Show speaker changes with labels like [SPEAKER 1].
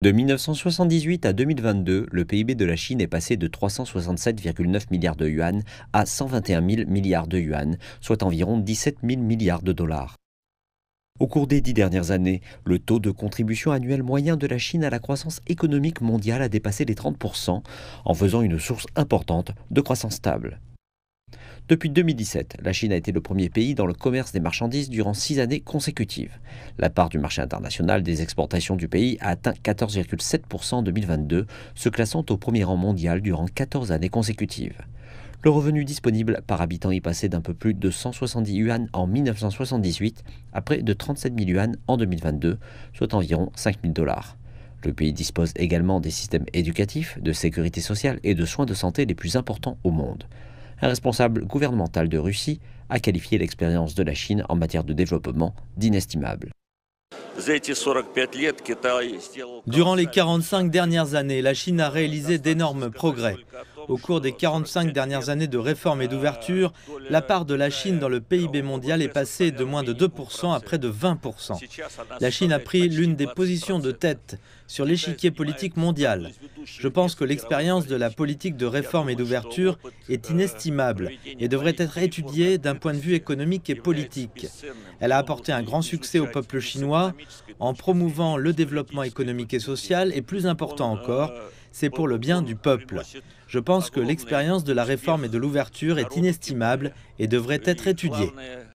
[SPEAKER 1] De 1978 à 2022, le PIB de la Chine est passé de 367,9 milliards de yuan à 121 000 milliards de yuan, soit environ 17 000 milliards de dollars. Au cours des dix dernières années, le taux de contribution annuel moyen de la Chine à la croissance économique mondiale a dépassé les 30%, en faisant une source importante de croissance stable. Depuis 2017, la Chine a été le premier pays dans le commerce des marchandises durant six années consécutives. La part du marché international des exportations du pays a atteint 14,7% en 2022, se classant au premier rang mondial durant 14 années consécutives. Le revenu disponible par habitant y passait d'un peu plus de 170 yuan en 1978 à près de 37 000 yuan en 2022, soit environ 5 000 dollars. Le pays dispose également des systèmes éducatifs, de sécurité sociale et de soins de santé les plus importants au monde. Un responsable gouvernemental de Russie a qualifié l'expérience de la Chine en matière de développement d'inestimable. Durant
[SPEAKER 2] les 45 dernières années, la Chine a réalisé d'énormes progrès. Au cours des 45 dernières années de réformes et d'ouverture, la part de la Chine dans le PIB mondial est passée de moins de 2% à près de 20%. La Chine a pris l'une des positions de tête sur l'échiquier politique mondial. Je pense que l'expérience de la politique de réforme et d'ouverture est inestimable et devrait être étudiée d'un point de vue économique et politique. Elle a apporté un grand succès au peuple chinois en promouvant le développement économique et social et plus important encore, c'est pour le bien du peuple. Je pense que l'expérience de la réforme et de l'ouverture est inestimable et devrait être étudiée.